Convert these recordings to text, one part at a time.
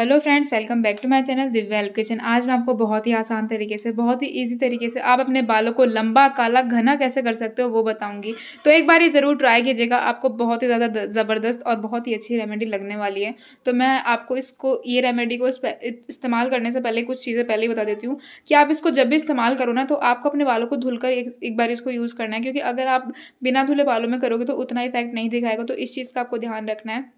hello friends welcome back to my channel Divya help kitchen आज मैं आपको बहुत ही आसान तरीके से बहुत ही इजी तरीके से आप अपने बालों को लंबा काला घना कैसे कर सकते हो वो बताऊंगी तो एक बार ये ज़रूर ट्राई कीजिएगा आपको बहुत ही ज़्यादा ज़बरदस्त और बहुत ही अच्छी रेमेडी लगने वाली है तो मैं आपको इसको ये रेमेडी को इस्तेमाल करने से पहले कुछ चीज़ें पहले ही बता देती हूँ कि आप इसको जब भी इस्तेमाल करो ना तो आपको अपने बालों को धुलकर एक, एक बार इसको यूज़ करना है क्योंकि अगर आप बिना धुले बालों में करोगे तो उतना इफेक्ट नहीं दिखाएगा तो इस चीज़ का आपको ध्यान रखना है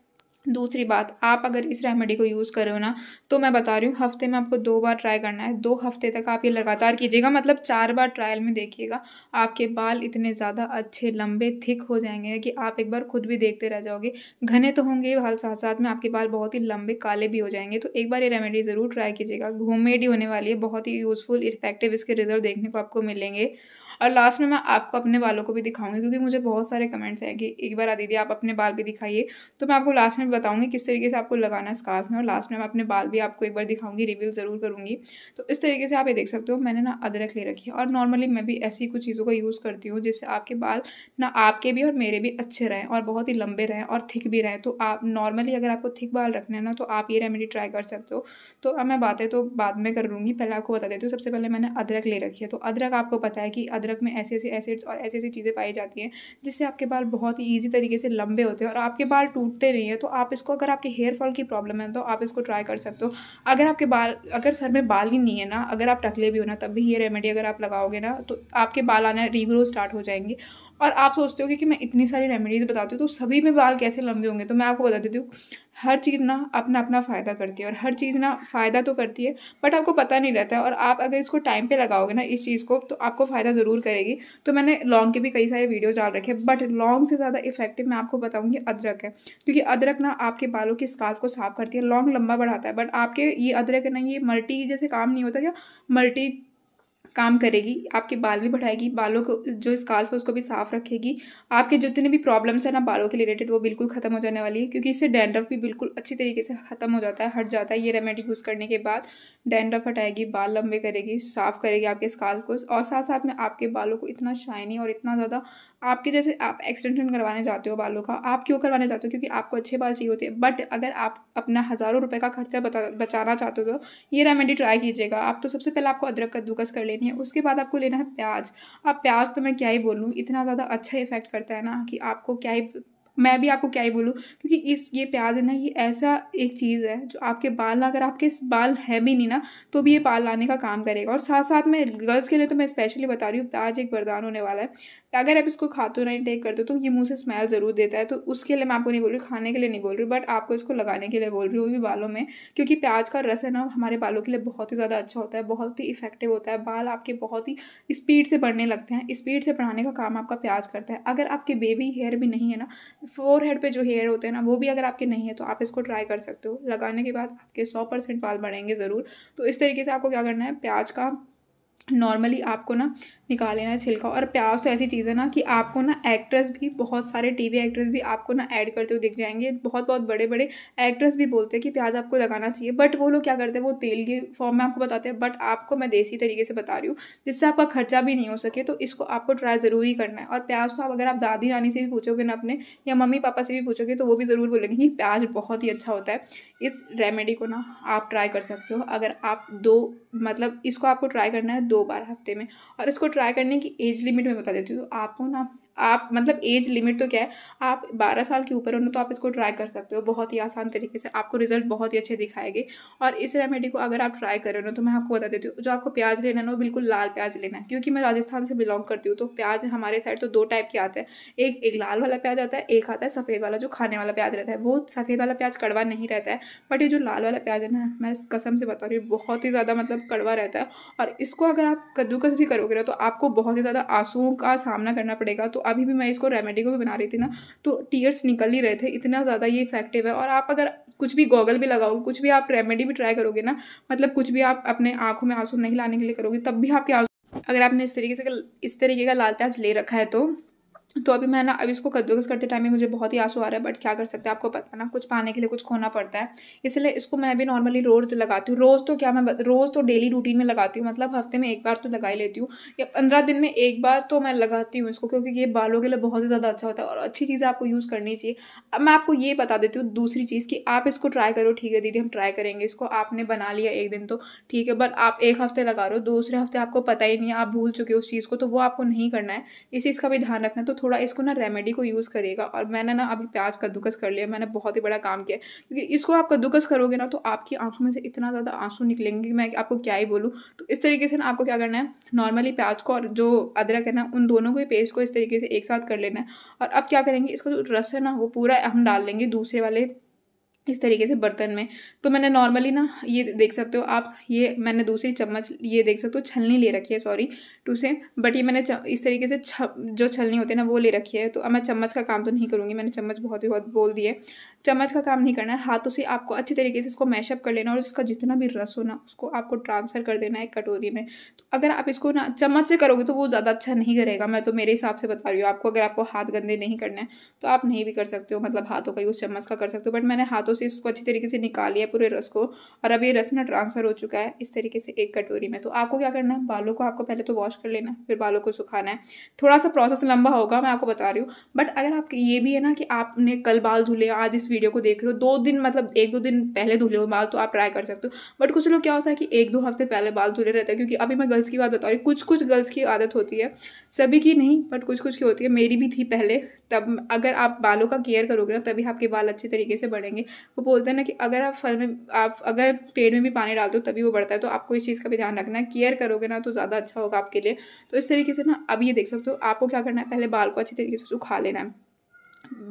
दूसरी बात आप अगर इस रेमेडी को यूज़ करो ना तो मैं बता रही हूँ हफ्ते में आपको दो बार ट्राई करना है दो हफ्ते तक आप ये लगातार कीजिएगा मतलब चार बार ट्रायल में देखिएगा आपके बाल इतने ज़्यादा अच्छे लंबे थिक हो जाएंगे कि आप एक बार खुद भी देखते रह जाओगे घने तो होंगे हाल साथ साथ में आपके बाल बहुत ही लंबे काले भी हो जाएंगे तो एक बार ये रेमेडी ज़रूर ट्राई कीजिएगा होम होने वाली है बहुत ही यूज़फुल इफेक्टिव इसके रिजल्ट देखने को आपको मिलेंगे और लास्ट में मैं आपको अपने बालों को भी दिखाऊंगी क्योंकि मुझे बहुत सारे कमेंट्स हैं कि एक बार दीदी आप अपने बाल भी दिखाइए तो मैं आपको लास्ट में बताऊंगी किस तरीके से आपको लगाना है स्कार्फ में और लास्ट में मैं अपने बाल भी आपको एक बार दिखाऊंगी रिव्यू ज़रूर करूँगी तो इस तरीके से आप ये देख सकते हो मैंने ना अदरक ले रखी है और नॉर्मली मैं भी ऐसी कुछ चीज़ों का यूज़ करती हूँ जिससे आपके बाल ना आपके भी और मेरे भी अच्छे रहें और बहुत ही लंबे रहें और थिक भी रहें तो आप नॉर्मली अगर आपको थिक बाल रखने हैं ना तो आप ये रेमेडी ट्राई कर सकते हो तो अब मैं बातें तो बाद में कर लूँगी पहले आपको बता देती हूँ सबसे पहले मैंने अदरक ले रखी है तो अदरक आपको पता है कि अदरक अदरक में ऐसे ऐसे एसिड्स और ऐसी ऐसी चीज़ें पाई जाती हैं जिससे आपके बाल बहुत ही ईजी तरीके से लंबे होते हैं और आपके बाल टूटते नहीं है तो आप इसको अगर आपके हेयर फॉल की प्रॉब्लम है तो आप इसको ट्राई कर सकते हो अगर आपके बाल अगर सर में बाल ही नहीं है ना अगर आप टकले भी हो ना तब भी ये रेमेडी अगर आप लगाओगे ना तो आपके बाल आना रीग्रो स्टार्ट हो जाएंगे और आप सोचते हो कि मैं इतनी सारी रेमेडीज़ बताती हूँ तो सभी में बाल कैसे लंबे होंगे तो मैं आपको बता देती हूँ हर चीज़ ना अपना अपना फ़ायदा करती है और हर चीज़ ना फ़ायदा तो करती है बट आपको पता नहीं रहता है और आप अगर इसको टाइम पे लगाओगे ना इस चीज़ को तो आपको फ़ायदा ज़रूर करेगी तो मैंने लॉन्ग के भी कई सारे वीडियोज़ डाल रखे हैं बट लॉन्ग से ज़्यादा इफेक्टिव मैं आपको बताऊँगी अदरक है क्योंकि अदरक ना आपके बालों की स्काफ को साफ करती है लॉन्ग लंबा बढ़ाता है बट आपके ये अदरक ना ये मल्टी जैसे काम नहीं होता क्या मल्टी काम करेगी आपके बाल भी बढ़ाएगी बालों को जो स्काल्फ है उसको भी साफ रखेगी आपके जितने भी प्रॉब्लम्स हैं ना बालों के रिलेटेड वो बिल्कुल ख़त्म हो जाने वाली है क्योंकि इससे डैंड्रफ भी बिल्कुल अच्छी तरीके से ख़त्म हो जाता है हट जाता है ये रेमेडी यूज़ करने के बाद डेंड्रफ हटाएगी बाल लंबे करेगी साफ करेगी आपके स्काल को और साथ साथ में आपके बालों को इतना शाइनी और इतना ज़्यादा आपके जैसे आप एक्सटेंशन करवाने जाते हो बालों का आप क्यों करवाने जाते हो क्योंकि आपको अच्छे बाल चाहिए होते हैं बट अगर आप अपना हज़ारों रुपए का खर्चा बता बचाना चाहते हो तो ये रेमेडी ट्राई कीजिएगा आप तो सबसे पहले आपको अदरक कद्दूकस कर लेनी है उसके बाद आपको लेना है प्याज अब प्याज तो मैं क्या ही बोलूँ इतना ज़्यादा अच्छा इफेक्ट करता है ना कि आपको क्या ही मैं भी आपको क्या ही बोलूँ क्योंकि इस ये प्याज है ना ये ऐसा एक चीज़ है जो आपके बाल ना अगर आपके बाल है भी नहीं ना तो भी ये बाल लाने का काम करेगा और साथ साथ में गर्ल्स के लिए तो मैं स्पेशली बता रही हूँ प्याज एक वरदान होने वाला है अगर आप इसको खाते हो ना इंटेक करते हो तो ये मुंह से स्मेल ज़रूर देता है तो उसके लिए मैं आपको नहीं बोल रही खाने के लिए नहीं बोल रही बट आपको इसको लगाने के लिए बोल रही हूँ भी बालों में क्योंकि प्याज का रस है ना हमारे बालों के लिए बहुत ही ज़्यादा अच्छा होता है बहुत ही इफेक्टिव होता है बाल आपके बहुत ही स्पीड से बढ़ने लगते हैं स्पीड से बढ़ाने का काम आपका प्याज करता है अगर आपके बेबी हेयर भी नहीं है ना फोर हेड पर जो हेयर होते हैं ना वो भी अगर आपके नहीं है तो आप इसको ट्राई कर सकते हो लगाने के बाद आपके सौ परसेंट बाल बढ़ेंगे ज़रूर तो इस तरीके से आपको क्या करना है प्याज का नॉर्मली आपको ना निकाल लेना छिलका और प्याज तो ऐसी चीज़ है ना कि आपको ना एक्ट्रेस भी बहुत सारे टीवी एक्ट्रेस भी आपको ना ऐड करते हुए दिख जाएंगे बहुत बहुत बड़े बड़े एक्ट्रेस भी बोलते हैं कि प्याज आपको लगाना चाहिए बट वो लोग क्या करते हैं वो तेल के फॉर्म में आपको बताते हैं बट आपको मैं देसी तरीके से बता रही हूँ जिससे आपका खर्चा भी नहीं हो सके तो इसको आपको ट्राई ज़रूरी करना है और प्याज तो आप अगर आप दादी नानी से भी पूछोगे ना अपने या मम्मी पापा से भी पूछोगे तो वो भी ज़रूर बोलेंगे कि प्याज बहुत ही अच्छा होता है इस रेमेडी को ना आप ट्राई कर सकते हो अगर आप दो मतलब इसको आपको ट्राई करना है दो बार हफ्ते में और इसको ट्राई करने की एज लिमिट में बता देती हूँ तो आपको ना आप मतलब एज लिमिट तो क्या है आप 12 साल के ऊपर हो ना तो आप इसको ट्राई कर सकते हो बहुत ही आसान तरीके से आपको रिजल्ट बहुत ही अच्छे दिखाएंगे और इस रेमेडी को अगर आप ट्राई करें ना तो मैं आपको बता देती हूँ जो आपको प्याज लेना है ना वो बिल्कुल लाल प्याज लेना है क्योंकि मैं राजस्थान से बिलोंग करती हूँ तो प्याज हमारे साइड तो दो टाइप के आते हैं एक एक लाल वाला प्याज आता है एक आता है सफ़ेद वाला जो खाने वाला प्याज रहता है वो सफ़ेद वाला प्याज कड़वा नहीं रहता है बट ये जो लाल वाला प्याज है ना मैं इस कसम से बता रही हूँ बहुत ही ज़्यादा मतलब कड़वा रहता है और इसको अगर आप कद्दूकस भी करोगे ना तो आपको बहुत ही ज़्यादा आंसुओं का सामना करना पड़ेगा तो अभी भी मैं इसको रेमेडी को भी बना रही थी ना तो टीयर्स निकल ही रहे थे इतना ज़्यादा ये इफेक्टिव है और आप अगर कुछ भी गॉगल भी लगाओगे कुछ भी आप रेमेडी भी ट्राई करोगे ना मतलब कुछ भी आप अपने आंखों में आंसू नहीं लाने के लिए करोगे तब भी आपके आंसू अगर आपने इस तरीके से इस तरीके का लाल प्याज ले रखा है तो तो अभी मैं ना अभी इसको कद्दूकस करते टाइम में मुझे बहुत ही आंसू आ रहा है बट क्या कर सकते हैं आपको पता ना कुछ पाने के लिए कुछ खोना पड़ता है इसलिए इसको मैं भी नॉर्मली रोज़ लगाती हूँ रोज़ तो क्या मैं रोज़ तो डेली रूटीन में लगाती हूँ मतलब हफ्ते में एक बार तो लगा ही लेती हूँ या पंद्रह दिन में एक बार तो मैं लगाती हूँ इसको क्योंकि ये बालों के लिए बहुत ही ज़्यादा अच्छा होता है और अच्छी चीज़ें आपको यूज़ करनी चाहिए अब मैं आपको ये बता देती हूँ दूसरी चीज़ कि आप इसको ट्राई करो ठीक है दीदी हम ट्राई करेंगे इसको आपने बना लिया एक दिन तो ठीक है बट आप एक हफ्ते लगा रहे हो दूसरे हफ्ते आपको पता ही नहीं है आप भूल चुके हो उस चीज़ को तो वो आपको नहीं करना है इस चीज़ का भी ध्यान रखना तो थोड़ा इसको ना रेमेडी को यूज़ करिएगा और मैंने ना अभी प्याज कद्दूकस कर लिया मैंने बहुत ही बड़ा काम किया क्योंकि इसको आप कद्दूकस करोगे ना तो आपकी आंखों में से इतना ज़्यादा आंसू निकलेंगे कि मैं आपको क्या ही बोलूँ तो इस तरीके से ना आपको क्या करना है नॉर्मली प्याज को और जो अदरक है ना उन दोनों के पेस्ट को इस तरीके से एक साथ कर लेना है और अब क्या करेंगे इसका जो रस है ना वो पूरा हम डाल लेंगे दूसरे वाले इस तरीके से बर्तन में तो मैंने नॉर्मली ना ये देख सकते हो आप ये मैंने दूसरी चम्मच ये देख सकते हो छलनी ले रखी है सॉरी टू से बट ये मैंने इस तरीके से छ जो छलनी होती है ना वो ले रखी है तो अब मैं चम्मच का काम तो नहीं करूँगी मैंने चम्मच बहुत ही बहुत बोल दिए चम्मच का काम नहीं करना है हाथों से आपको अच्छे तरीके से इसको मैशअप कर लेना और इसका जितना भी रस हो ना उसको आपको ट्रांसफ़र कर देना है एक कटोरी में तो अगर आप इसको ना चम्मच से करोगे तो वो ज़्यादा अच्छा नहीं करेगा मैं तो मेरे हिसाब से बता रही हूँ आपको अगर आपको हाथ गंदे नहीं करना है तो आप नहीं भी कर सकते हो मतलब हाथों का यूज़ चम्मच का कर सकते हो बट मैंने हाथों से इसको अच्छी तरीके से निकाली है पूरे रस को और अब ये रस ना ट्रांसफ़र हो चुका है इस तरीके से एक कटोरी में तो आपको क्या करना है बालों को आपको पहले तो वॉश कर लेना है फिर बालों को सुखाना है थोड़ा सा प्रोसेस लंबा होगा मैं आपको बता रही हूँ बट अगर आप ये भी है ना कि आपने कल बाल धुले आज इस वीडियो को देख रहे हो दो दिन मतलब एक दो दिन पहले धुले हो बाल तो आप ट्राई कर सकते हो बट कुछ लोग क्या होता है कि एक दो हफ्ते पहले बाल धुले रहते हैं क्योंकि अभी मैं गर्ल्स की बात बता रही कुछ कुछ गर्ल्स की आदत होती है सभी की नहीं बट कुछ कुछ की होती है मेरी भी थी पहले तब अगर आप बालों का केयर करोगे ना तभी आपके बाल अच्छे तरीके से बढ़ेंगे वो बोलते हैं ना कि अगर आप फल में आप अगर पेड़ में भी पानी डालते हो तभी वो बढ़ता है तो आपको इस चीज़ का भी ध्यान रखना है केयर करोगे ना तो ज़्यादा अच्छा होगा आपके लिए तो इस तरीके से ना अब ये देख सकते हो आपको क्या करना है पहले बाल को अच्छी तरीके से सुखा लेना है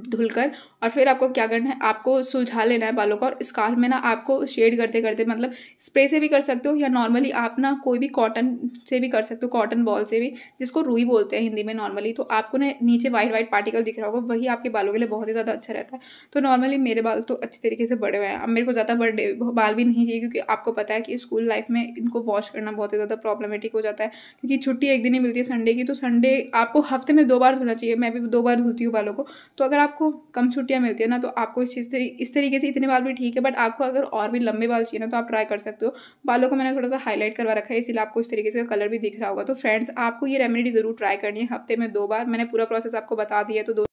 धुलकर और फिर आपको क्या करना है आपको सुलझा लेना है बालों को और स्कार्फ में ना आपको शेड करते करते मतलब स्प्रे से भी कर सकते हो या नॉर्मली आप ना कोई भी कॉटन से भी कर सकते हो कॉटन बॉल से भी जिसको रुई बोलते हैं हिंदी में नॉर्मली तो आपको ना नीचे वाइट वाइट पार्टिकल दिख रहा होगा वही आपके बालों के लिए बहुत ही ज़्यादा अच्छा रहता है तो नॉर्मली मेरे बाल तो अच्छे तरीके से बड़े हुए हैं अब मेरे को ज़्यादा बड़े बाल भी नहीं चाहिए क्योंकि आपको पता है कि स्कूल लाइफ में इनको वॉश करना बहुत ही ज़्यादा प्रॉब्लमेटिक हो जाता है क्योंकि छुट्टी एक दिन ही मिलती है संडे की तो संडे आपको हफ्ते में दो बार धुलना चाहिए मैं भी दो बार धुलती हूँ बालों को तो अगर आपको कम छुट्टियाँ मिलती है ना तो आपको इस चीज़ तरी, इस तरीके से इतने बाल भी ठीक है बट आपको अगर और भी लंबे बाल चाहिए ना तो आप ट्राई कर सकते हो बालों को मैंने थोड़ा सा हाईलाइट करवा रखा है इसलिए आपको इस तरीके से कलर भी दिख रहा होगा तो फ्रेंड्स आपको ये रेमेडी ज़रूर ट्राई करनी है हफ्ते में दो बार मैंने पूरा प्रोसेस आपको बता दिया तो दो